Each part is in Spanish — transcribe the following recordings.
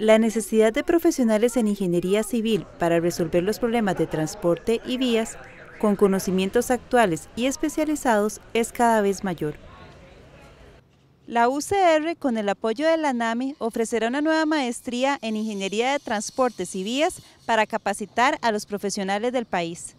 La necesidad de profesionales en ingeniería civil para resolver los problemas de transporte y vías con conocimientos actuales y especializados es cada vez mayor. La UCR, con el apoyo de la NAMI, ofrecerá una nueva maestría en Ingeniería de Transportes y Vías para capacitar a los profesionales del país.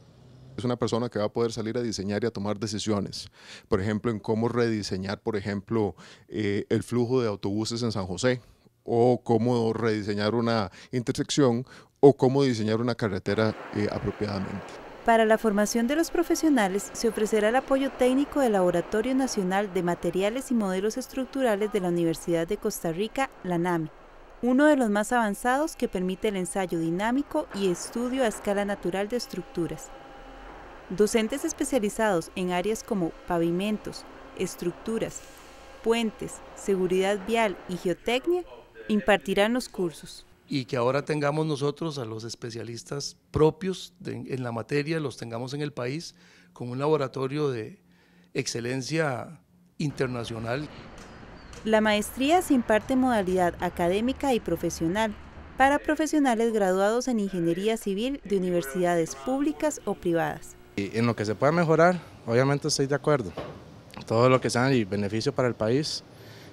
Es una persona que va a poder salir a diseñar y a tomar decisiones. Por ejemplo, en cómo rediseñar, por ejemplo, eh, el flujo de autobuses en San José, o cómo rediseñar una intersección o cómo diseñar una carretera eh, apropiadamente. Para la formación de los profesionales se ofrecerá el apoyo técnico del Laboratorio Nacional de Materiales y Modelos Estructurales de la Universidad de Costa Rica, la NAMI, uno de los más avanzados que permite el ensayo dinámico y estudio a escala natural de estructuras. Docentes especializados en áreas como pavimentos, estructuras, puentes, seguridad vial y geotecnia impartirán los cursos. Y que ahora tengamos nosotros a los especialistas propios en la materia, los tengamos en el país, con un laboratorio de excelencia internacional. La maestría se imparte en modalidad académica y profesional para profesionales graduados en ingeniería civil de universidades públicas o privadas. en lo que se pueda mejorar, obviamente estoy de acuerdo. Todo lo que sea y beneficio para el país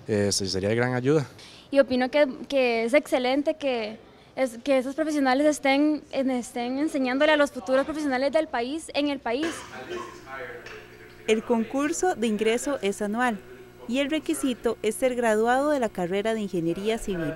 eh, sería de gran ayuda y opino que, que es excelente que, es, que esos profesionales estén, estén enseñándole a los futuros profesionales del país en el país. El concurso de ingreso es anual y el requisito es ser graduado de la carrera de Ingeniería Civil.